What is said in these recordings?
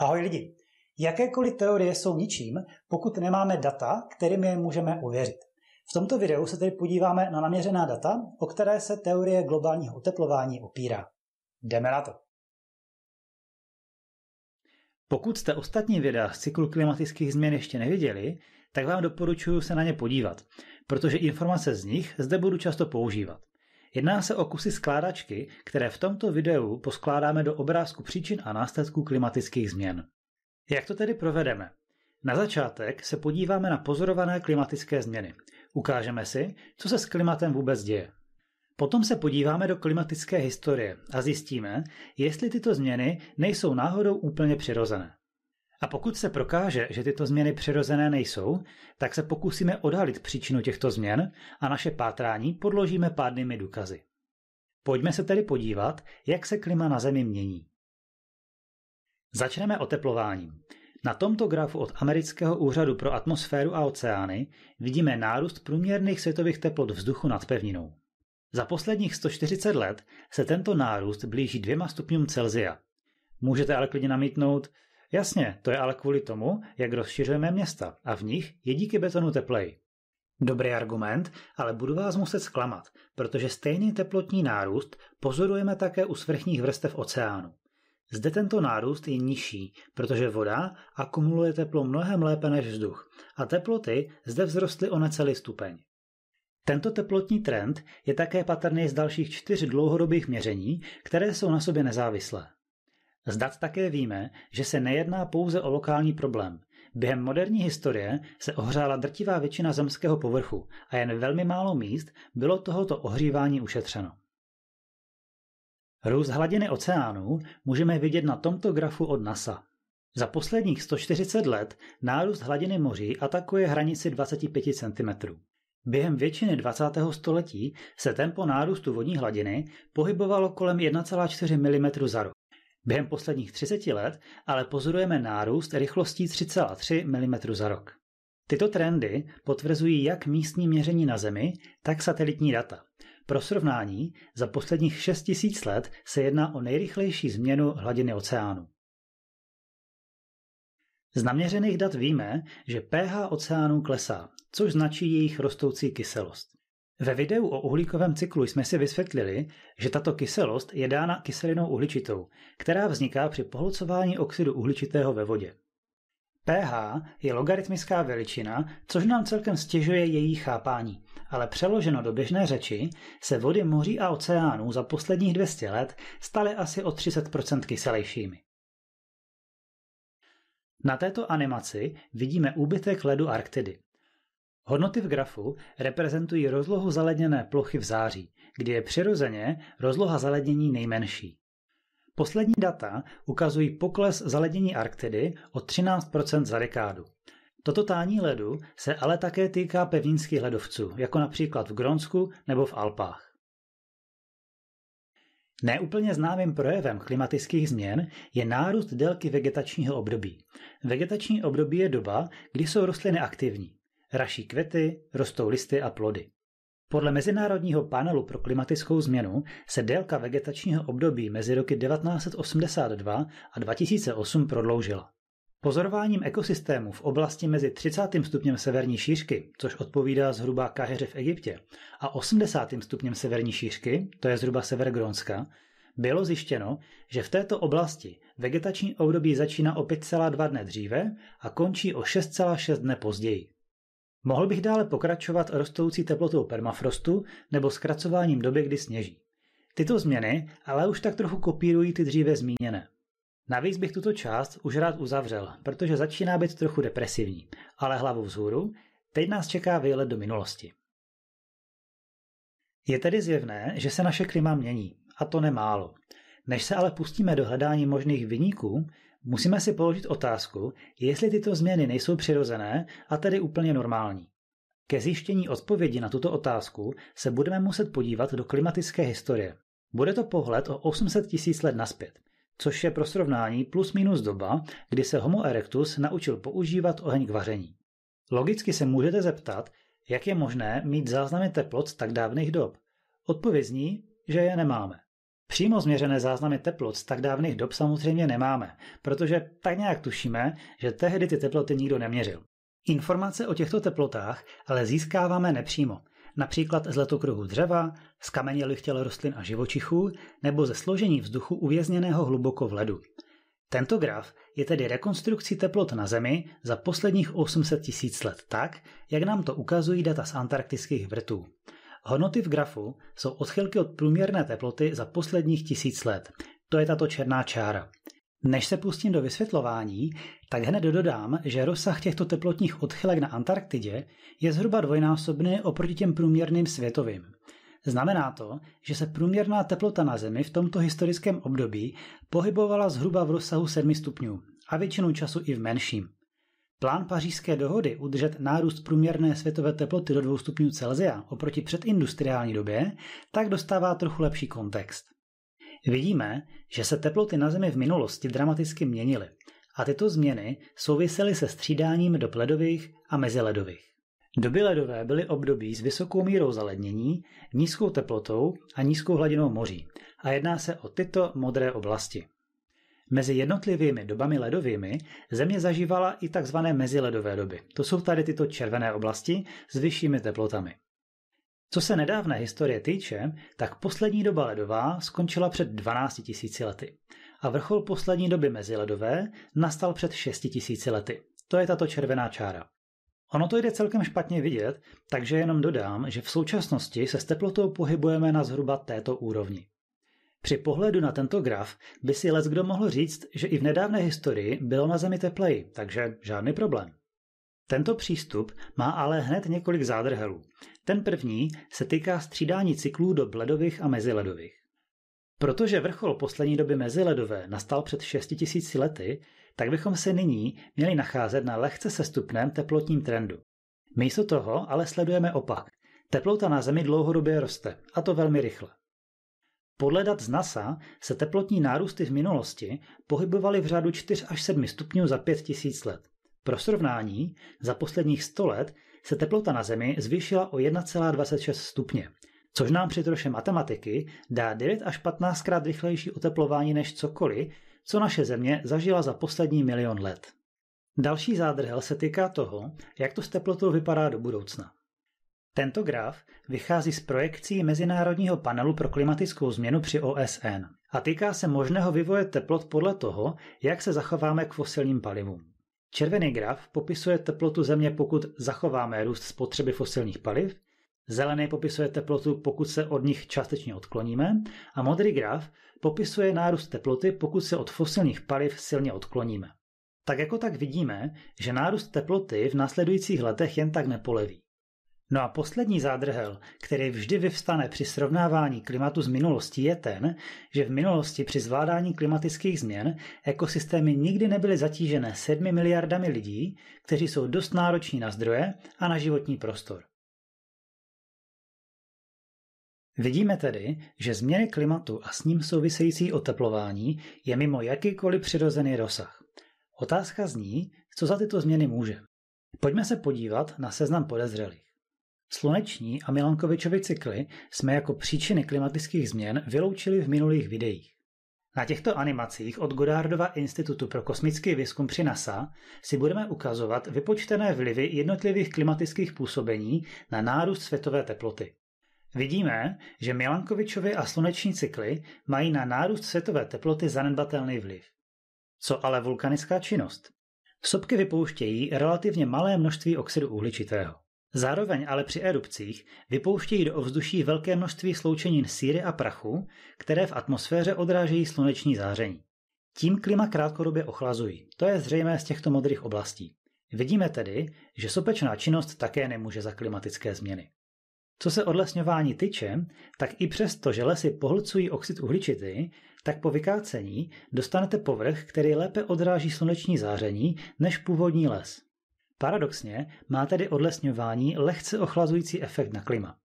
Ahoj lidi! Jakékoliv teorie jsou ničím, pokud nemáme data, kterými je můžeme uvěřit. V tomto videu se tedy podíváme na naměřená data, o které se teorie globálního oteplování opírá. Jdeme na to! Pokud jste ostatní videa z cyklu klimatických změn ještě neviděli, tak vám doporučuji se na ně podívat, protože informace z nich zde budu často používat. Jedná se o kusy skládačky, které v tomto videu poskládáme do obrázku příčin a následků klimatických změn. Jak to tedy provedeme? Na začátek se podíváme na pozorované klimatické změny. Ukážeme si, co se s klimatem vůbec děje. Potom se podíváme do klimatické historie a zjistíme, jestli tyto změny nejsou náhodou úplně přirozené. A pokud se prokáže, že tyto změny přirozené nejsou, tak se pokusíme odhalit příčinu těchto změn a naše pátrání podložíme pádnými důkazy. Pojďme se tedy podívat, jak se klima na Zemi mění. Začneme oteplováním. Na tomto grafu od Amerického úřadu pro atmosféru a oceány vidíme nárůst průměrných světových teplot vzduchu nad pevninou. Za posledních 140 let se tento nárůst blíží dvěma stupňům Celzia. Můžete ale klidně namítnout, Jasně, to je ale kvůli tomu, jak rozšiřujeme města a v nich je díky betonu teplej. Dobrý argument, ale budu vás muset zklamat, protože stejný teplotní nárůst pozorujeme také u svrchních vrstev oceánu. Zde tento nárůst je nižší, protože voda akumuluje teplo mnohem lépe než vzduch a teploty zde vzrostly o necelý stupeň. Tento teplotní trend je také patrný z dalších čtyř dlouhodobých měření, které jsou na sobě nezávislé. Z dat také víme, že se nejedná pouze o lokální problém. Během moderní historie se ohřála drtivá většina zemského povrchu a jen velmi málo míst bylo tohoto ohřívání ušetřeno. Růst hladiny oceánů můžeme vidět na tomto grafu od NASA. Za posledních 140 let nárůst hladiny moří atakuje hranici 25 cm. Během většiny 20. století se tempo nárůstu vodní hladiny pohybovalo kolem 1,4 mm za rok. Během posledních 30 let ale pozorujeme nárůst rychlostí 3,3 mm za rok. Tyto trendy potvrzují jak místní měření na Zemi, tak satelitní data. Pro srovnání, za posledních 6 000 let se jedná o nejrychlejší změnu hladiny oceánu. Z naměřených dat víme, že pH oceánů klesá, což značí jejich rostoucí kyselost. Ve videu o uhlíkovém cyklu jsme si vysvětlili, že tato kyselost je dána kyselinou uhličitou, která vzniká při pohlcování oxidu uhličitého ve vodě. pH je logaritmická veličina, což nám celkem stěžuje její chápání, ale přeloženo do běžné řeči se vody moří a oceánů za posledních 200 let staly asi o 30% kyselejšími. Na této animaci vidíme úbytek ledu Arktidy. Hodnoty v grafu reprezentují rozlohu zaledněné plochy v září, kdy je přirozeně rozloha zalednění nejmenší. Poslední data ukazují pokles zalednění Arktidy o 13 za dekádu. Toto tání ledu se ale také týká pevninských ledovců, jako například v Gronsku nebo v Alpách. Neúplně známým projevem klimatických změn je nárůst délky vegetačního období. Vegetační období je doba, kdy jsou rostliny aktivní raší květy, rostou listy a plody. Podle Mezinárodního panelu pro klimatickou změnu se délka vegetačního období mezi roky 1982 a 2008 prodloužila. Pozorováním ekosystému v oblasti mezi 30. stupněm severní šířky, což odpovídá zhruba Kaheře v Egyptě, a 80. stupněm severní šířky, to je zhruba sever Grónska, bylo zjištěno, že v této oblasti vegetační období začíná o 5,2 dne dříve a končí o 6,6 dne později. Mohl bych dále pokračovat rostoucí teplotou permafrostu nebo zkracováním doby, kdy sněží. Tyto změny ale už tak trochu kopírují ty dříve zmíněné. Navíc bych tuto část už rád uzavřel, protože začíná být trochu depresivní, ale hlavu vzhůru, teď nás čeká výlet do minulosti. Je tedy zjevné, že se naše klima mění, a to nemálo. Než se ale pustíme do hledání možných vyníků, Musíme si položit otázku, jestli tyto změny nejsou přirozené a tedy úplně normální. Ke zjištění odpovědi na tuto otázku se budeme muset podívat do klimatické historie. Bude to pohled o 800 tisíc let naspět, což je pro srovnání plus minus doba, kdy se Homo erectus naučil používat oheň k vaření. Logicky se můžete zeptat, jak je možné mít záznamy teplot z tak dávných dob. Odpověď zní, že je nemáme. Přímo změřené záznamy teplot z tak dávných dob samozřejmě nemáme, protože tak nějak tušíme, že tehdy ty teploty nikdo neměřil. Informace o těchto teplotách ale získáváme nepřímo, například z letokruhu dřeva, z kamenělých těl rostlin a živočichů nebo ze složení vzduchu uvězněného hluboko v ledu. Tento graf je tedy rekonstrukcí teplot na Zemi za posledních 800 tisíc let tak, jak nám to ukazují data z antarktických vrtů. Hodnoty v grafu jsou odchylky od průměrné teploty za posledních tisíc let. To je tato černá čára. Než se pustím do vysvětlování, tak hned dodám, že rozsah těchto teplotních odchylek na Antarktidě je zhruba dvojnásobný oproti těm průměrným světovým. Znamená to, že se průměrná teplota na Zemi v tomto historickém období pohybovala zhruba v rozsahu 7 stupňů a většinou času i v menším. Plán pařížské dohody udržet nárůst průměrné světové teploty do 2 stupňů Celsia oproti předindustriální době tak dostává trochu lepší kontext. Vidíme, že se teploty na Zemi v minulosti dramaticky měnily a tyto změny souvisely se střídáním do ledových a meziledových. Doby ledové byly období s vysokou mírou zalednění, nízkou teplotou a nízkou hladinou moří a jedná se o tyto modré oblasti. Mezi jednotlivými dobami ledovými Země zažívala i tzv. meziledové doby. To jsou tady tyto červené oblasti s vyššími teplotami. Co se nedávné historie týče, tak poslední doba ledová skončila před 12 000 lety a vrchol poslední doby meziledové nastal před 6 000 lety. To je tato červená čára. Ono to jde celkem špatně vidět, takže jenom dodám, že v současnosti se s teplotou pohybujeme na zhruba této úrovni. Při pohledu na tento graf by si kdo mohl říct, že i v nedávné historii bylo na Zemi tepleji, takže žádný problém. Tento přístup má ale hned několik zádrhelů. Ten první se týká střídání cyklů do ledových a meziledových. Protože vrchol poslední doby meziledové nastal před 6000 lety, tak bychom se nyní měli nacházet na lehce sestupném teplotním trendu. Místo toho ale sledujeme opak. Teplota na Zemi dlouhodobě roste, a to velmi rychle. Podle dat z NASA se teplotní nárůsty v minulosti pohybovaly v řádu 4 až 7 stupňů za 5000 let. Pro srovnání, za posledních 100 let se teplota na Zemi zvýšila o 1,26 stupně, což nám při troše matematiky dá 9 až 15 krát rychlejší oteplování než cokoliv, co naše Země zažila za poslední milion let. Další zádrhel se týká toho, jak to s teplotou vypadá do budoucna. Tento graf vychází z projekcí Mezinárodního panelu pro klimatickou změnu při OSN a týká se možného vývoje teplot podle toho, jak se zachováme k fosilním palivům. Červený graf popisuje teplotu Země, pokud zachováme růst spotřeby fosilních paliv, zelený popisuje teplotu, pokud se od nich částečně odkloníme a modrý graf popisuje nárůst teploty, pokud se od fosilních paliv silně odkloníme. Tak jako tak vidíme, že nárůst teploty v následujících letech jen tak nepoleví. No a poslední zádrhel, který vždy vyvstane při srovnávání klimatu s minulostí, je ten, že v minulosti při zvládání klimatických změn ekosystémy nikdy nebyly zatížené 7 miliardami lidí, kteří jsou dost nároční na zdroje a na životní prostor. Vidíme tedy, že změny klimatu a s ním související oteplování je mimo jakýkoliv přirozený rozsah. Otázka zní, co za tyto změny může. Pojďme se podívat na seznam podezřelých. Sluneční a Milankovičovy cykly jsme jako příčiny klimatických změn vyloučili v minulých videích. Na těchto animacích od Godardova institutu pro kosmický výzkum při NASA si budeme ukazovat vypočtené vlivy jednotlivých klimatických působení na nárůst světové teploty. Vidíme, že Milankovičovy a sluneční cykly mají na nárůst světové teploty zanedbatelný vliv. Co ale vulkanická činnost? Sopky vypouštějí relativně malé množství oxidu uhličitého. Zároveň ale při erupcích vypouštějí do ovzduší velké množství sloučenin síry a prachu, které v atmosféře odrážejí sluneční záření. Tím klima krátkodobě ochlazují, to je zřejmé z těchto modrých oblastí. Vidíme tedy, že sopečná činnost také nemůže za klimatické změny. Co se odlesňování tyče, tak i přesto, že lesy pohlcují oxid uhličitý, tak po vykácení dostanete povrch, který lépe odráží sluneční záření než původní les. Paradoxně má tedy odlesňování lehce ochlazující efekt na klima.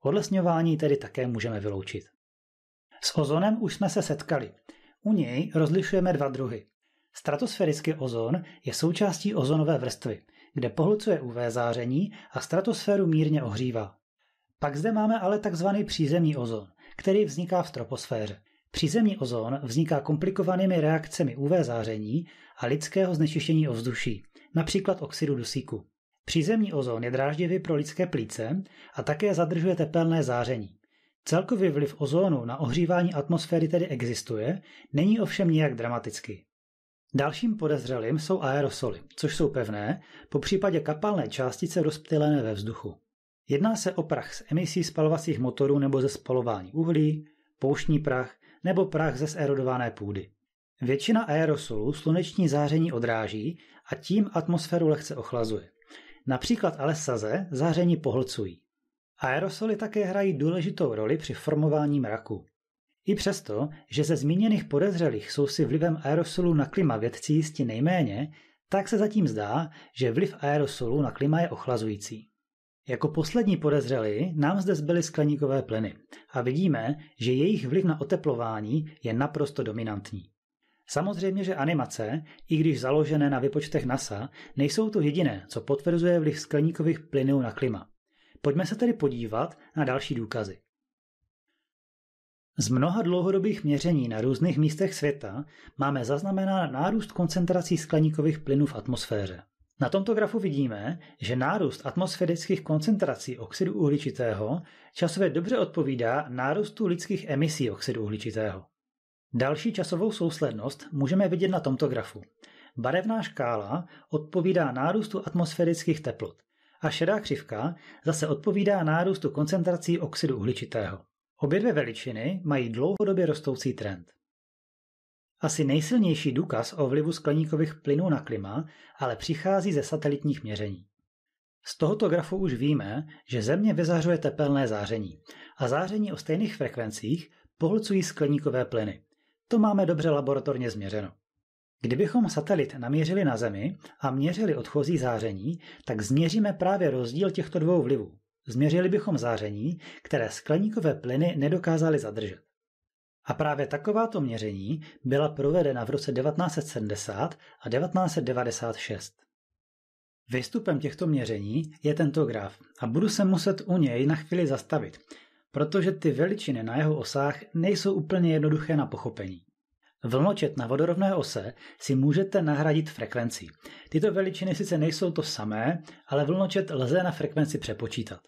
Odlesňování tedy také můžeme vyloučit. S ozonem už jsme se setkali. U něj rozlišujeme dva druhy. Stratosférický ozon je součástí ozonové vrstvy, kde pohlcuje UV záření a stratosféru mírně ohřívá. Pak zde máme ale takzvaný přízemní ozon, který vzniká v troposféře Přízemní ozon vzniká komplikovanými reakcemi UV záření a lidského znečištění ovzduší, například oxidu dusíku. Přízemní ozon je dráždivý pro lidské plíce a také zadržuje tepelné záření. Celkový vliv ozónu na ohřívání atmosféry tedy existuje, není ovšem nijak dramatický. Dalším podezřelým jsou aerosoly, což jsou pevné, po případě kapalné částice rozptylené ve vzduchu. Jedná se o prach z emisí spalovacích motorů nebo ze spalování uhlí, pouštní prach, nebo prach ze zerodované půdy. Většina aerosolů sluneční záření odráží a tím atmosféru lehce ochlazuje. Například ale saze záření pohlcují. Aerosoly také hrají důležitou roli při formování mraku. I přesto, že ze zmíněných podezřelých jsou si vlivem aerosolů na klima vědci jisti nejméně, tak se zatím zdá, že vliv aerosolů na klima je ochlazující. Jako poslední podezřelí nám zde zbyly skleníkové plyny a vidíme, že jejich vliv na oteplování je naprosto dominantní. Samozřejmě, že animace, i když založené na vypočtech NASA, nejsou to jediné, co potvrzuje vliv skleníkových plynů na klima. Pojďme se tedy podívat na další důkazy. Z mnoha dlouhodobých měření na různých místech světa máme zaznamená nárůst koncentrací skleníkových plynů v atmosféře. Na tomto grafu vidíme, že nárůst atmosférických koncentrací oxidu uhličitého časově dobře odpovídá nárůstu lidských emisí oxidu uhličitého. Další časovou souslednost můžeme vidět na tomto grafu. Barevná škála odpovídá nárůstu atmosférických teplot a šedá křivka zase odpovídá nárůstu koncentrací oxidu uhličitého. Obě dvě veličiny mají dlouhodobě rostoucí trend. Asi nejsilnější důkaz o vlivu skleníkových plynů na klima ale přichází ze satelitních měření. Z tohoto grafu už víme, že Země vyzařuje tepelné záření a záření o stejných frekvencích pohlcují skleníkové plyny. To máme dobře laboratorně změřeno. Kdybychom satelit naměřili na Zemi a měřili odchozí záření, tak změříme právě rozdíl těchto dvou vlivů. Změřili bychom záření, které skleníkové plyny nedokázaly zadržet. A právě takováto měření byla provedena v roce 1970 a 1996. Výstupem těchto měření je tento graf a budu se muset u něj na chvíli zastavit, protože ty veličiny na jeho osách nejsou úplně jednoduché na pochopení. Vlnočet na vodorovné ose si můžete nahradit frekvencí. Tyto veličiny sice nejsou to samé, ale vlnočet lze na frekvenci přepočítat.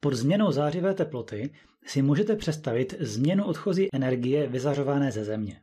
Pod změnou zářivé teploty si můžete představit změnu odchozí energie vyzařované ze Země.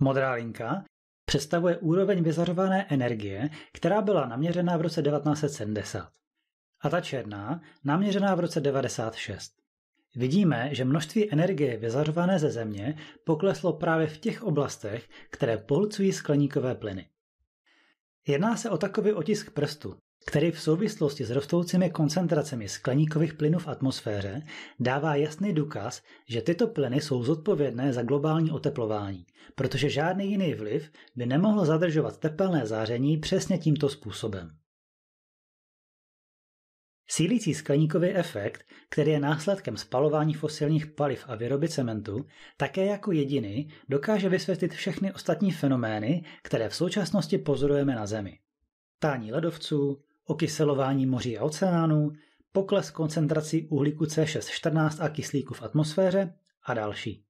Modrá linka představuje úroveň vyzařované energie, která byla naměřená v roce 1970. A ta černá naměřená v roce 1996. Vidíme, že množství energie vyzařované ze Země pokleslo právě v těch oblastech, které pohlcují skleníkové plyny. Jedná se o takový otisk prstu, který v souvislosti s rostoucími koncentracemi skleníkových plynů v atmosféře dává jasný důkaz, že tyto plyny jsou zodpovědné za globální oteplování, protože žádný jiný vliv by nemohl zadržovat tepelné záření přesně tímto způsobem. Sílící skleníkový efekt, který je následkem spalování fosilních paliv a výroby cementu, také jako jediný dokáže vysvětlit všechny ostatní fenomény, které v současnosti pozorujeme na Zemi. Tání ledovců, okyselování moří a oceánů, pokles koncentrací uhlíku C614 a kyslíku v atmosféře a další.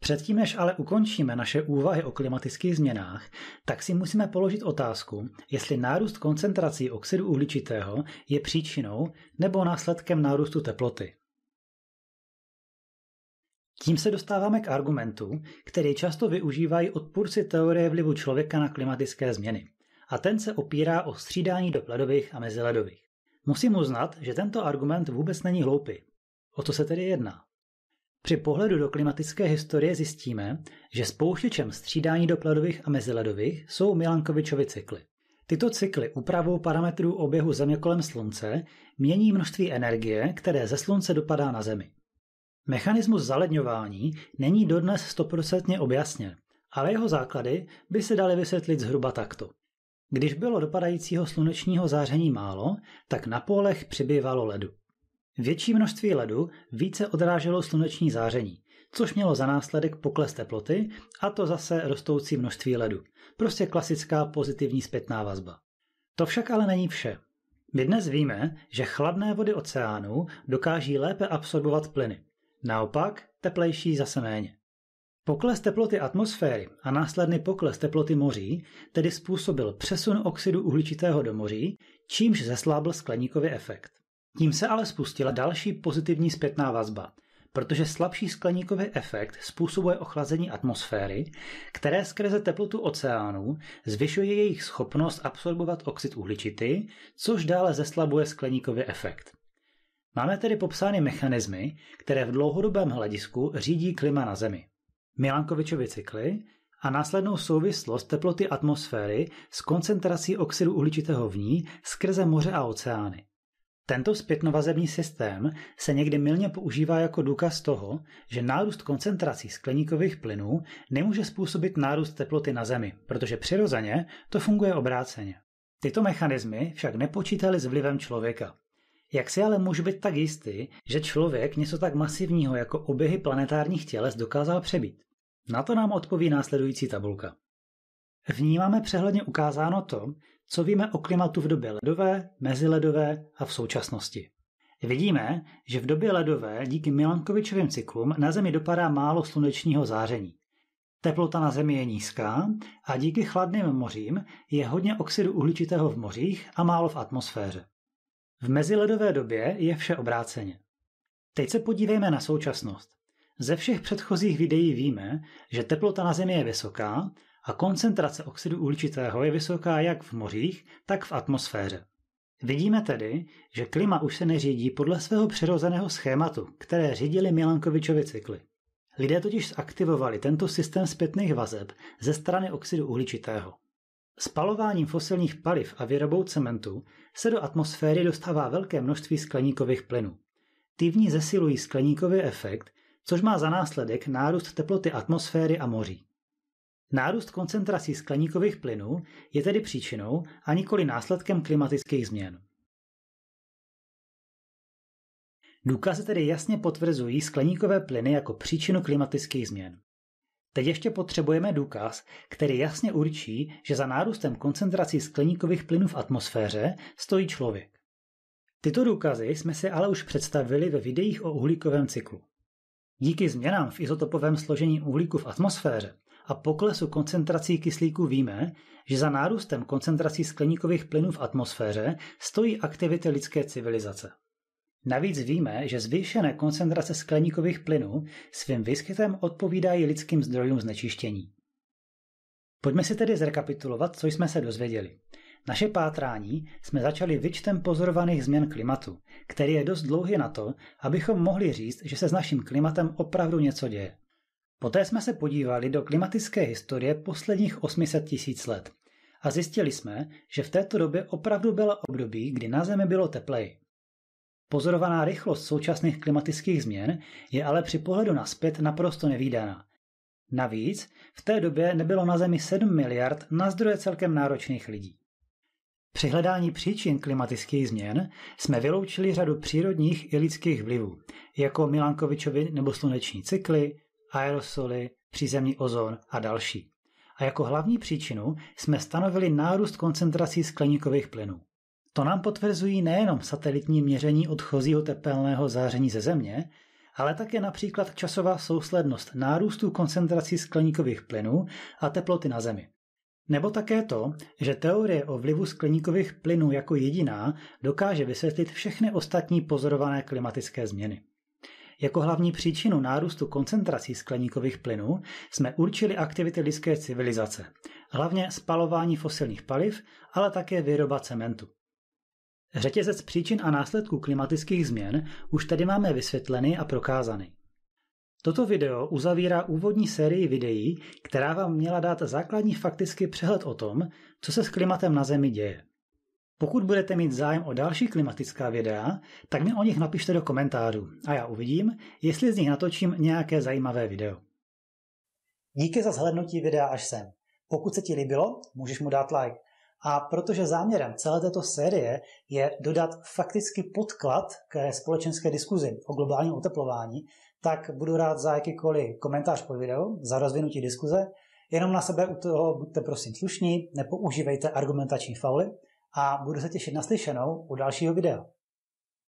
Předtím, než ale ukončíme naše úvahy o klimatických změnách, tak si musíme položit otázku, jestli nárůst koncentrací oxidu uhličitého je příčinou nebo následkem nárůstu teploty. Tím se dostáváme k argumentu, který často využívají odpůrci teorie vlivu člověka na klimatické změny, a ten se opírá o střídání do ledových a meziledových. Musím uznat, že tento argument vůbec není hloupý. O co se tedy jedná? Při pohledu do klimatické historie zjistíme, že spouštěčem střídání ledových a meziledových jsou Milankovičovy cykly. Tyto cykly úpravou parametrů oběhu Země kolem Slunce mění množství energie, které ze Slunce dopadá na Zemi. Mechanismus zaledňování není dodnes stoprocentně objasněn, ale jeho základy by se daly vysvětlit zhruba takto. Když bylo dopadajícího slunečního záření málo, tak na polech přibývalo ledu. Větší množství ledu více odráželo sluneční záření, což mělo za následek pokles teploty a to zase rostoucí množství ledu. Prostě klasická pozitivní zpětná vazba. To však ale není vše. My dnes víme, že chladné vody oceánů dokáží lépe absorbovat plyny. Naopak, teplejší zase méně. Pokles teploty atmosféry a následný pokles teploty moří tedy způsobil přesun oxidu uhličitého do moří, čímž zeslábl skleníkový efekt. Tím se ale spustila další pozitivní zpětná vazba, protože slabší skleníkový efekt způsobuje ochlazení atmosféry, které skrze teplotu oceánů zvyšuje jejich schopnost absorbovat oxid uhličitý, což dále zeslabuje skleníkový efekt. Máme tedy popsány mechanismy, které v dlouhodobém hledisku řídí klima na Zemi. Milankovičovy cykly a následnou souvislost teploty atmosféry s koncentrací oxidu uhličitého v ní skrze moře a oceány. Tento zpětnovazební systém se někdy milně používá jako důkaz toho, že nárůst koncentrací skleníkových plynů nemůže způsobit nárůst teploty na Zemi, protože přirozeně to funguje obráceně. Tyto mechanismy však nepočítaly s vlivem člověka, jak si ale můžu být tak jistý, že člověk něco tak masivního jako oběhy planetárních těles dokázal přebít? Na to nám odpoví následující tabulka. V ní máme přehledně ukázáno to, co víme o klimatu v době ledové, meziledové a v současnosti. Vidíme, že v době ledové díky Milankovičovým cyklům na Zemi dopadá málo slunečního záření. Teplota na Zemi je nízká a díky chladným mořím je hodně oxidu uhličitého v mořích a málo v atmosféře. V meziledové době je vše obráceně. Teď se podívejme na současnost. Ze všech předchozích videí víme, že teplota na Zemi je vysoká a koncentrace oxidu uhličitého je vysoká jak v mořích, tak v atmosféře. Vidíme tedy, že klima už se neřídí podle svého přirozeného schématu, které řídili Milankovičovy cykly. Lidé totiž zaktivovali tento systém zpětných vazeb ze strany oxidu uhličitého. Spalováním fosilních paliv a výrobou cementu se do atmosféry dostává velké množství skleníkových plynů. Ty v ní zesilují skleníkový efekt, což má za následek nárůst teploty atmosféry a moří. Nárůst koncentrací skleníkových plynů je tedy příčinou a nikoli následkem klimatických změn. Důkazy tedy jasně potvrzují skleníkové plyny jako příčinu klimatických změn. Teď ještě potřebujeme důkaz, který jasně určí, že za nárůstem koncentrací skleníkových plynů v atmosféře stojí člověk. Tyto důkazy jsme si ale už představili ve videích o uhlíkovém cyklu. Díky změnám v izotopovém složení uhlíku v atmosféře a poklesu koncentrací kyslíku víme, že za nárůstem koncentrací skleníkových plynů v atmosféře stojí aktivity lidské civilizace. Navíc víme, že zvýšené koncentrace skleníkových plynů svým výskytem odpovídají lidským zdrojům znečištění. Pojďme si tedy zrekapitulovat, co jsme se dozvěděli. Naše pátrání jsme začali vyčtem pozorovaných změn klimatu, který je dost dlouhý na to, abychom mohli říct, že se s naším klimatem opravdu něco děje. Poté jsme se podívali do klimatické historie posledních 800 tisíc let a zjistili jsme, že v této době opravdu byla období, kdy na Zemi bylo tepleji. Pozorovaná rychlost současných klimatických změn je ale při pohledu naspět naprosto nevýdaná. Navíc v té době nebylo na Zemi 7 miliard na zdroje celkem náročných lidí. Při hledání příčin klimatických změn jsme vyloučili řadu přírodních i lidských vlivů, jako Milankovičovi nebo sluneční cykly, aerosoly, přízemní ozon a další. A jako hlavní příčinu jsme stanovili nárůst koncentrací skleníkových plynů. To nám potvrzují nejenom satelitní měření odchozího tepelného záření ze Země, ale také například časová souslednost nárůstu koncentrací skleníkových plynů a teploty na Zemi. Nebo také to, že teorie o vlivu skleníkových plynů jako jediná dokáže vysvětlit všechny ostatní pozorované klimatické změny. Jako hlavní příčinu nárůstu koncentrací skleníkových plynů jsme určili aktivity lidské civilizace, hlavně spalování fosilních paliv, ale také výroba cementu. Řetězec příčin a následků klimatických změn už tady máme vysvětleny a prokázany. Toto video uzavírá úvodní sérii videí, která vám měla dát základní faktický přehled o tom, co se s klimatem na Zemi děje. Pokud budete mít zájem o další klimatická videa, tak mi o nich napište do komentářů a já uvidím, jestli z nich natočím nějaké zajímavé video. Díky za zhlednutí videa až sem. Pokud se ti líbilo, můžeš mu dát like. A protože záměrem celé této série je dodat faktický podklad k společenské diskuzi o globálním oteplování, tak budu rád za jakýkoliv komentář pod video, za rozvinutí diskuze. Jenom na sebe u toho buďte prosím slušní, nepoužívejte argumentační fauly a budu se těšit na slyšenou u dalšího videa.